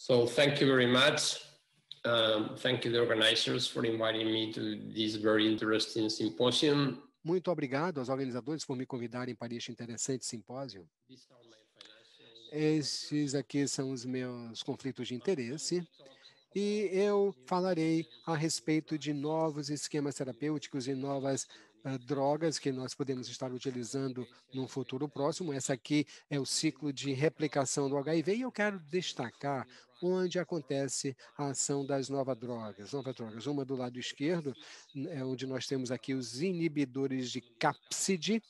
So thank you very much. Um, thank you the organizers for inviting me to this very interesting symposium. Muito obrigado aos organizadores por me convidarem para este interessante simpósio. Esses aqui são os meus conflitos de interesse e eu falarei a respeito de novos esquemas terapêuticos e novas eh, drogas que nós podemos estar utilizando num futuro próximo. Essa aqui é o ciclo de replicação do HIV e eu quero destacar onde acontece a ação das novas drogas. Novas drogas, uma do lado esquerdo, é onde nós temos aqui os inibidores de capside,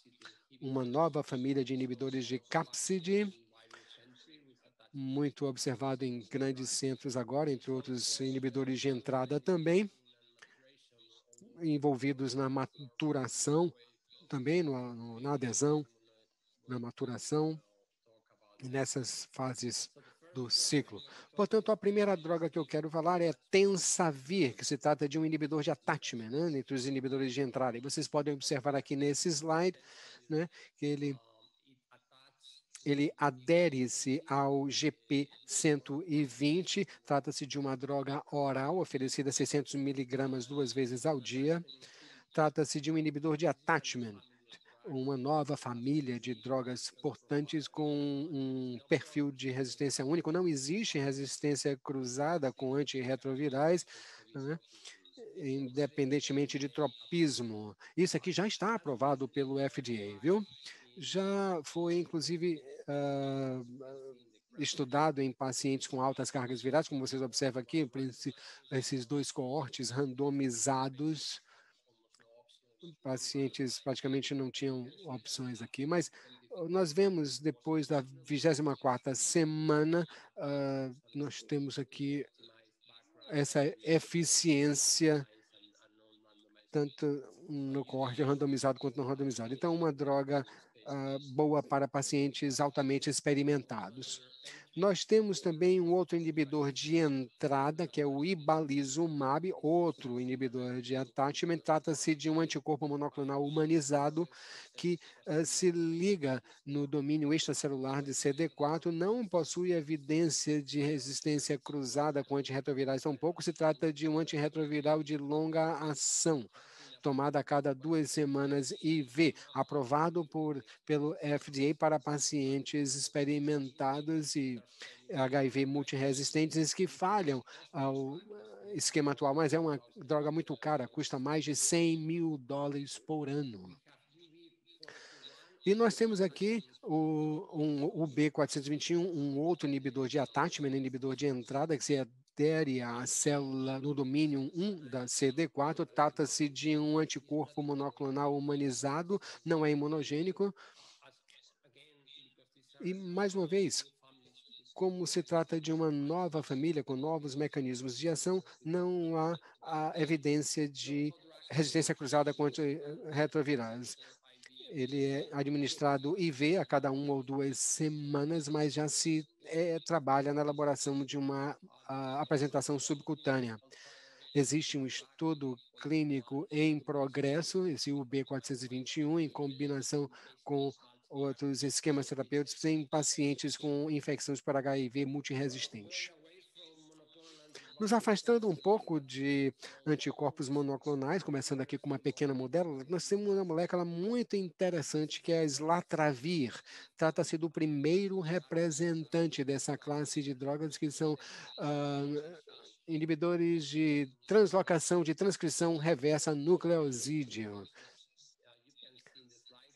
uma nova família de inibidores de capside muito observado em grandes centros agora, entre outros inibidores de entrada também envolvidos na maturação, também no, no, na adesão, na maturação, nessas fases do ciclo. Portanto, a primeira droga que eu quero falar é Tensavir, que se trata de um inibidor de attachment, né, entre os inibidores de entrada. E vocês podem observar aqui nesse slide né, que ele ele adere-se ao GP120. Trata-se de uma droga oral oferecida 600 miligramas duas vezes ao dia. Trata-se de um inibidor de attachment, uma nova família de drogas portantes com um perfil de resistência único. Não existe resistência cruzada com antirretrovirais. Né? independentemente de tropismo. Isso aqui já está aprovado pelo FDA, viu? já foi, inclusive, uh, estudado em pacientes com altas cargas virais, como vocês observam aqui, esses dois coortes randomizados, pacientes praticamente não tinham opções aqui, mas ah, nós vemos depois da 24 semana, uh, nós temos aqui essa eficiência tanto no corte randomizado quanto não randomizado. Então, uma droga uh, boa para pacientes altamente experimentados. Nós temos também um outro inibidor de entrada, que é o ibalizumab, outro inibidor de attachment. Trata-se de um anticorpo monoclonal humanizado que uh, se liga no domínio extracelular de CD4, não possui evidência de resistência cruzada com antirretrovirais, tampouco se trata de um antirretroviral de longa ação tomada a cada duas semanas IV, aprovado por, pelo FDA para pacientes experimentados e HIV eh, multiresistentes que falham ao eh, esquema atual, mas é uma droga muito cara, custa mais de 100 mil dólares por ano. E nós temos aqui o, um, o B421, um outro inibidor de attachment, inibidor de entrada, que se é bactéria, a célula no domínio 1 da CD4, trata-se de um anticorpo monoclonal humanizado, não é imunogênico. E, mais uma vez, como se trata de uma nova família com novos mecanismos de ação, não há evidência de resistência cruzada contra retrovirais ele é administrado IV a cada uma ou duas semanas, mas já se é, trabalha na elaboração de uma apresentação subcutânea. Existe um estudo clínico em progresso, esse UB421, em combinação com outros esquemas terapêuticos em pacientes com infecções por HIV multiresistentes. Nos afastando um pouco de anticorpos monoclonais, começando aqui com uma pequena modelo, nós temos uma molécula muito interessante que é a Slatravir. Trata-se do primeiro representante dessa classe de drogas que são uh, inibidores de translocação, de transcrição reversa nucleosídeo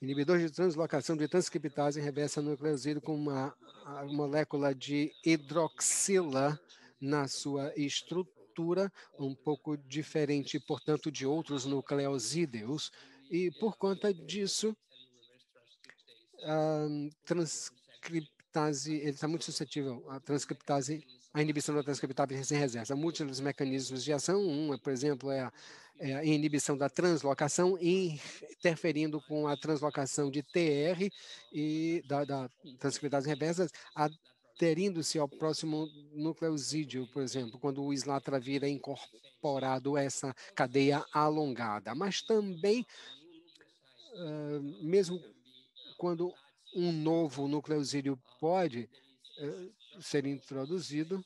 inibidor de translocação de transcriptase reversa nucleosídeo com uma molécula de hidroxila na sua estrutura um pouco diferente, portanto, de outros nucleosídeos, e por conta disso, a transcriptase, ele está muito suscetível à transcriptase, à inibição da transcriptase sem reserva. Há múltiplos mecanismos de ação, um, por exemplo, é a, é a inibição da translocação, interferindo com a translocação de TR e da, da transcriptase reversa, a aderindo-se assim, ao próximo nucleosídeo, por exemplo, quando o islatravir é incorporado a essa cadeia alongada. Mas também, mesmo quando um novo nucleosídeo pode ser introduzido,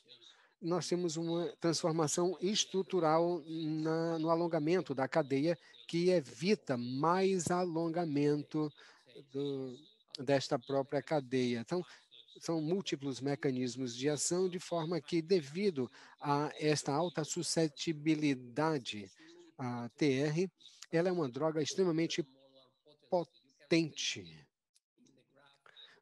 nós temos uma transformação estrutural na, no alongamento da cadeia que evita mais alongamento do, desta própria cadeia. Então, são múltiplos mecanismos de ação, de forma que, devido a esta alta suscetibilidade à TR, ela é uma droga extremamente potente.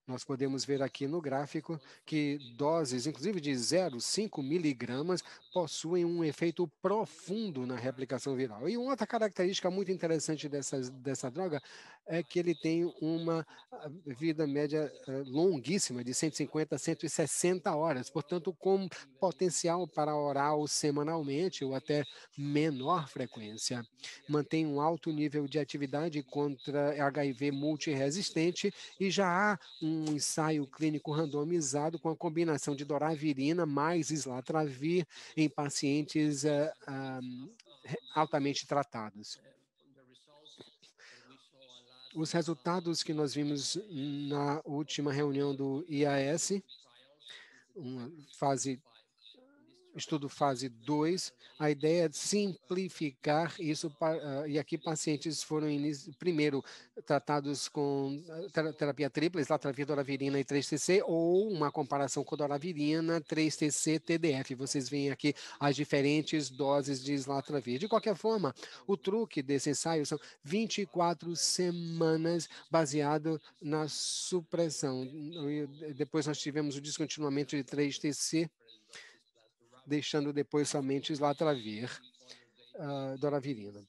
Nós podemos ver aqui no gráfico que doses, inclusive de 0,5 miligramas, possuem um efeito profundo na replicação viral. E uma outra característica muito interessante dessa, dessa droga é que ele tem uma ah, vida média ah, longuíssima, de 150 a 160 horas, portanto, com potencial para oral semanalmente ou até menor frequência. Mantém um alto nível de atividade contra HIV multiresistente e já há um ensaio clínico randomizado com a combinação de doravirina mais islatravir em pacientes uh, uh, altamente tratados. Os resultados que nós vimos na última reunião do IAS, uma fase estudo fase 2, a ideia é simplificar isso, ah, e aqui pacientes foram, primeiro, tratados com ah, terapia tripla, islatravir, doravirina e 3TC, ou uma comparação com doravirina, 3TC, TDF. Vocês veem aqui as diferentes doses de islatravir. De qualquer forma, o truque desse ensaio são 24 semanas baseado na supressão. Depois nós tivemos o descontinuamento de 3TC, deixando depois somente Slatravir, uh, ah, Doravirina.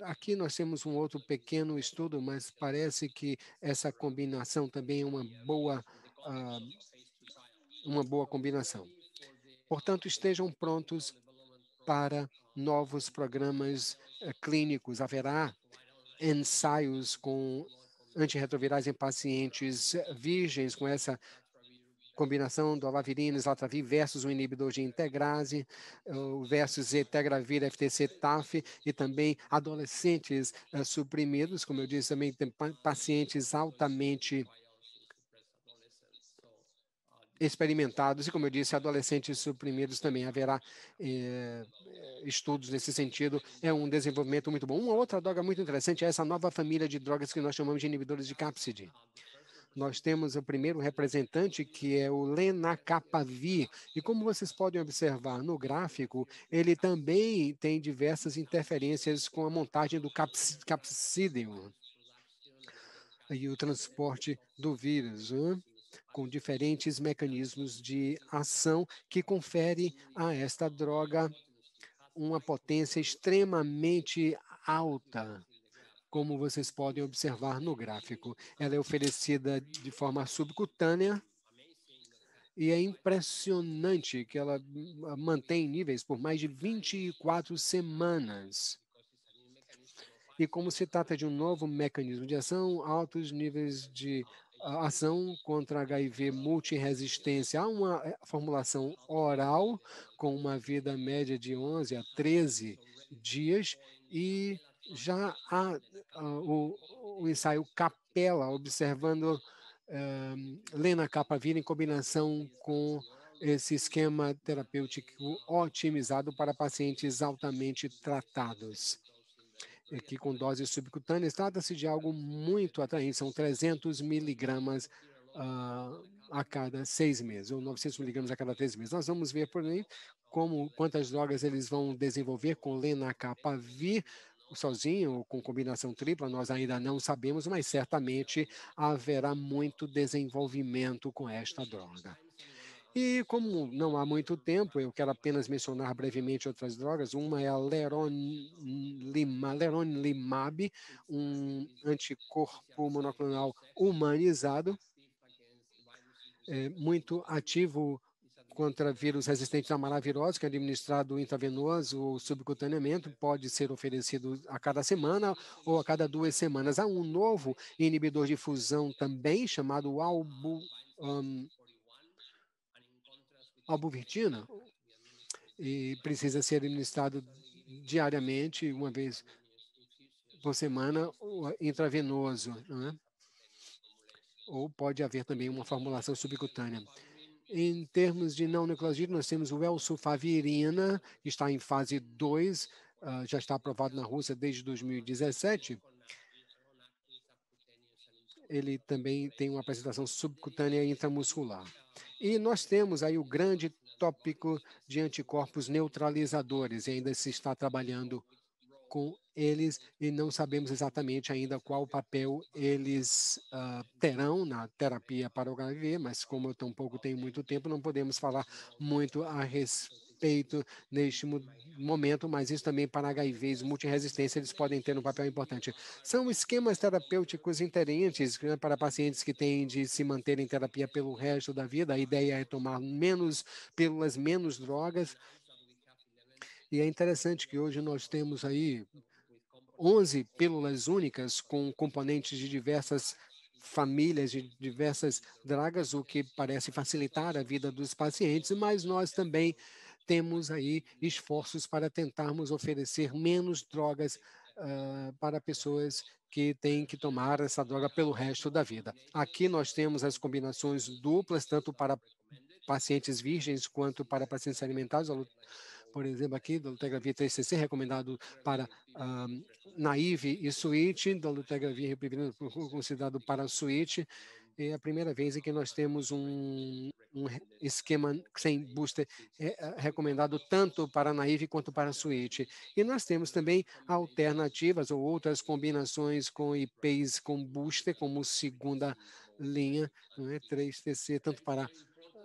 Aqui nós temos um outro pequeno estudo, mas parece que essa combinação também é uma boa, uh, uma boa combinação. Portanto, estejam prontos para novos programas eh, clínicos. Haverá ensaios com antirretrovirais em pacientes virgens com essa combinação do alavirina islatravir versus um inibidor de integrase, versus etegravir, FTC, TAF, e também adolescentes uh, suprimidos, como eu disse, também tem pacientes altamente experimentados e, como eu disse, adolescentes suprimidos também. Haverá eh, estudos nesse sentido. É um desenvolvimento muito bom. Uma outra droga muito interessante é essa nova família de drogas que nós chamamos de inibidores de cápside. Nós temos o primeiro representante, que é o Lenacapavir. E como vocês podem observar no gráfico, ele também tem diversas interferências com a montagem do capsídeo e o transporte do vírus. Hein? com diferentes mecanismos de ação que confere a esta droga uma potência extremamente alta como vocês podem observar no gráfico. Ela é oferecida de forma subcutânea e é impressionante que ela mantém níveis por mais de 24 semanas. E como se trata de um novo mecanismo de ação, altos níveis de ah, ação contra HIV multiresistência. Há uma eh, formulação oral com uma vida média de 11 a 13 dias e já há uh, o, o, ensaio Capela, observando lenacapavir ah, Lena Capavira em combinação com esse esquema terapêutico otimizado para pacientes altamente tratados. aqui com doses subcutâneas trata-se de algo muito atraente, são 300 miligramas uh, a cada seis meses, ou 900 miligramas a cada três meses. Nós vamos ver por aí como, quantas drogas eles vão desenvolver com lenacapavir, sozinho ou com combinação tripla, nós ainda não sabemos, mas certamente haverá muito desenvolvimento com esta droga. E como não há muito tempo, eu quero apenas mencionar brevemente outras drogas. Uma é a leronlimab, leronlimab um anticorpo monoclonal humanizado, é, muito ativo contra vírus resistentes à malavirose, que é administrado intravenoso ou subcutaneamente, pode ser oferecido a cada semana ou a cada duas semanas. Há um novo inibidor de fusão também, chamado albu, um, albuvirtina, e precisa ser administrado diariamente, uma vez por semana, intravenoso, não é? ou pode haver também uma formulação subcutânea. Em termos de não nucleosídeo, nós temos o elsulfavirina, que está em fase 2, uh, ah, já está aprovado na Rússia desde 2017. Ele também tem uma apresentação subcutânea intramuscular. E nós temos aí o grande tópico de anticorpos neutralizadores, e ainda se está trabalhando com eles e não sabemos exatamente ainda qual papel eles uh, terão na terapia para o HIV, mas como eu tampouco tenho muito tempo, não podemos falar muito a respeito neste momento, mas isso também para HIVs multiresistência, eles podem ter um papel importante. São esquemas terapêuticos interentes né, para pacientes que têm de se manter em terapia pelo resto da vida. A ideia é tomar menos pílulas, menos drogas, e é interessante que hoje nós temos aí 11 pílulas únicas com componentes de diversas famílias, de diversas dragas, o que parece facilitar a vida dos pacientes, mas nós também temos aí esforços para tentarmos oferecer menos drogas uh, para pessoas que têm que tomar essa droga pelo resto da vida. Aqui nós temos as combinações duplas, tanto para pacientes virgens quanto para pacientes alimentados por exemplo, aqui da lutegrafia 3CC, recomendado para um, naive e suíte, da lutegrafia considerado para suíte. É a primeira vez em que nós temos um, um esquema sem booster eh, eh, recomendado tanto para naive quanto para suíte. E nós temos também alternativas ou outras combinações com IPs com booster, como segunda linha, não é? 3TC, tanto para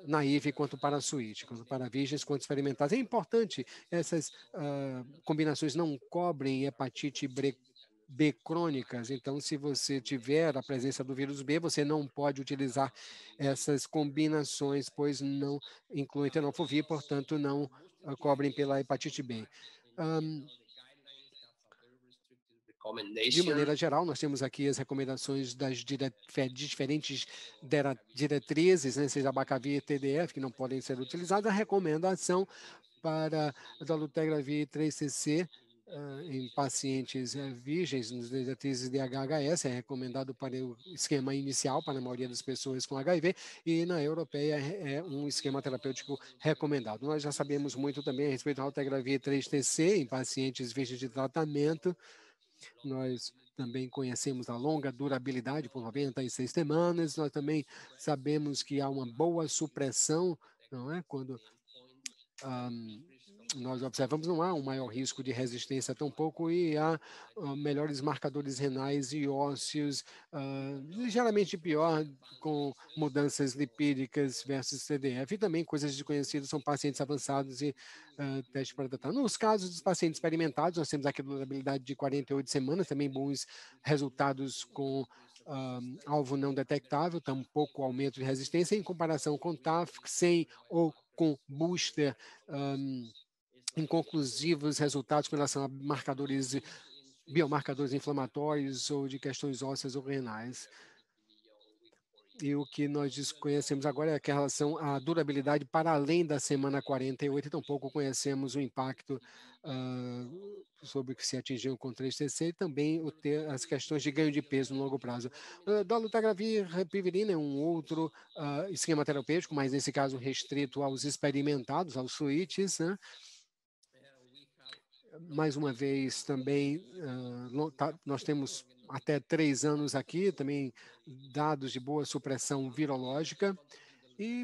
naive quanto para suíticos, para virgens quanto experimentados. É importante essas uh, combinações não cobrem hepatite B, B crônicas. Então, se você tiver a presença do vírus B, você não pode utilizar essas combinações, pois não incluem tenofovir, portanto, não uh, cobrem pela hepatite B. Um, de maneira geral, nós temos aqui as recomendações das dire... diferentes diretrizes, né, seja Abacavir e TDF, que não podem ser utilizadas, a recomendação para a dolutegravir 3CC uh, ah, em pacientes uh, virgens nos diretrizes de HHS, é recomendado para o esquema inicial para a maioria das pessoas com HIV, e na europeia é, é um esquema terapêutico recomendado. Nós já sabemos muito também a respeito da dolutegravir 3TC em pacientes virgens de tratamento, nós também conhecemos a longa durabilidade por 96 semanas. Nós também sabemos que há uma boa supressão, não é? Quando um, ah, nós observamos não há um maior risco de resistência, tampouco, e há uh, melhores marcadores renais e ósseos, uh, ligeiramente pior com mudanças lipídicas versus CDF, e também coisas desconhecidas são pacientes avançados e uh, teste para tratar. Nos casos dos pacientes experimentados, nós temos aqui durabilidade de 48 semanas, também bons resultados com alvo não detectável, tampouco aumento de resistência, em comparação com TAF, sem ou com booster. Um, inconclusivos resultados com relação a marcadores, biomarcadores inflamatórios ou de questões ósseas ou renais. E o que nós desconhecemos agora é que a relação à durabilidade para além da semana 48, tampouco então conhecemos o impacto uh, sobre o que se atingiu com 3TC e também o ter, as questões de ganho de peso no longo prazo. Uh, ah, Dolutagravir pivirina é um outro uh, esquema terapêutico, mas nesse caso restrito aos experimentados, aos suítes, né? mais uma vez, também uh, tá, nós temos até três anos aqui, também dados de boa supressão virológica. E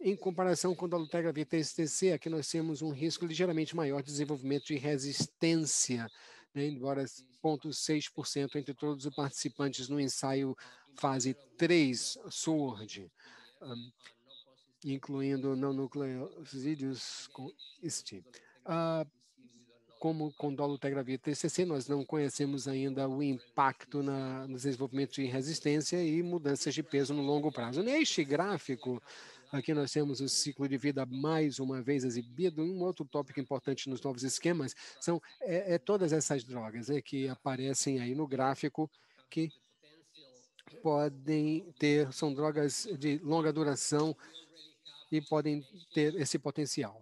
em comparação com a lutegrafia TSTC, aqui nós temos um risco ligeiramente maior de desenvolvimento de resistência, né, embora 0,6% entre todos os participantes no ensaio fase 3 SURD, um, incluindo não nucleosídeos com este Uh, como condolo tegravir TCC, nós não conhecemos ainda o impacto na, no desenvolvimento de resistência e mudanças de peso no longo prazo. Neste gráfico, aqui nós temos o ciclo de vida mais uma vez exibido. Um outro tópico importante nos novos esquemas são é, é todas essas drogas né, que aparecem aí no gráfico que podem ter, são drogas de longa duração e podem ter esse potencial.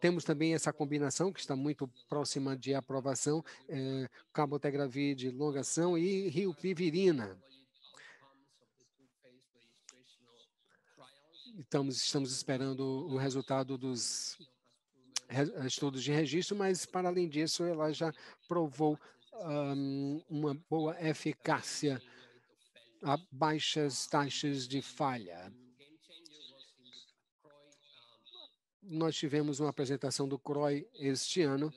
Temos também essa combinação que está muito próxima de aprovação, é, cabotegravir de longação e riopivirina. Estamos, estamos esperando o resultado dos estudos de registro, mas, para além disso, ela já provou um, uma boa eficácia a baixas taxas de falha. nós tivemos uma apresentação do CROI este ano,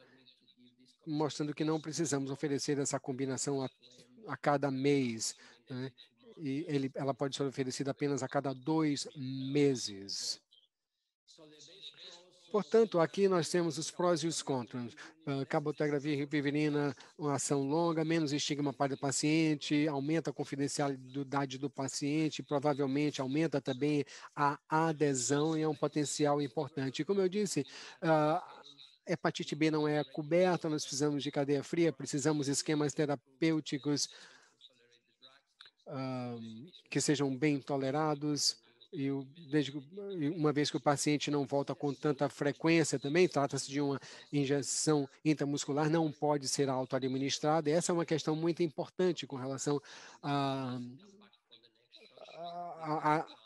mostrando que não precisamos oferecer essa combinação a, a cada mês. Né? E ele, ela pode ser oferecida apenas a cada dois meses. Portanto, aqui nós temos os prós e os contras. Ah, Cabotegravir ripivirina, uma ação longa, menos estigma para o paciente, aumenta a confidencialidade do paciente, provavelmente aumenta também a adesão e é um potencial importante. Como eu disse, ah, hepatite B não é coberta, nós precisamos de cadeia fria, precisamos de esquemas terapêuticos ah, que sejam bem tolerados desde, uma vez que o paciente não volta com tanta frequência também, trata-se de uma injeção intramuscular, não pode ser administrada Essa é uma questão muito importante com relação a, a, a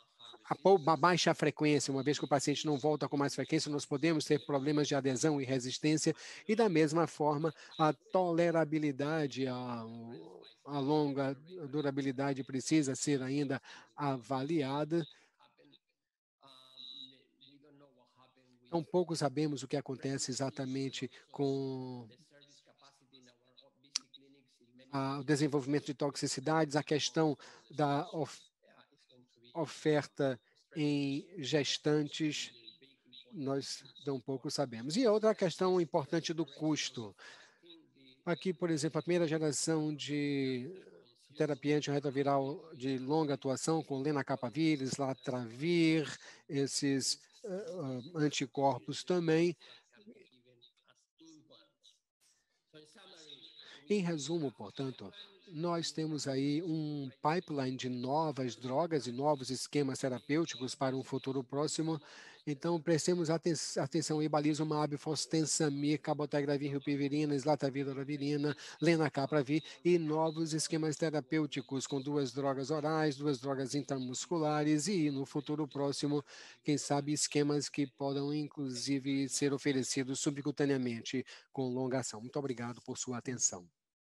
a baixa frequência, uma vez que o paciente não volta com mais frequência, nós podemos ter problemas de adesão e resistência, e da mesma forma, a tolerabilidade, a, a longa durabilidade precisa ser ainda avaliada, Tão pouco sabemos o que acontece exatamente com a, o desenvolvimento de toxicidades, a questão da of, oferta em gestantes, nós tão pouco sabemos. E outra questão importante do custo. Aqui, por exemplo, a primeira geração de terapia antirretroviral de longa atuação com lenacapavir, latravir, esses é, anticorpos também. Em resumo, portanto, nós temos aí um pipeline de novas drogas e novos esquemas terapêuticos para um futuro próximo então, prestemos aten atenção ibalizumab, fostensamir, cabotegravir, rilpivirina, islatavir, lenacapravir e novos esquemas terapêuticos com duas drogas orais, duas drogas intramusculares e, no futuro próximo, quem sabe, esquemas que podem, inclusive, ser oferecidos subcutaneamente com longa ação. Muito obrigado por sua atenção.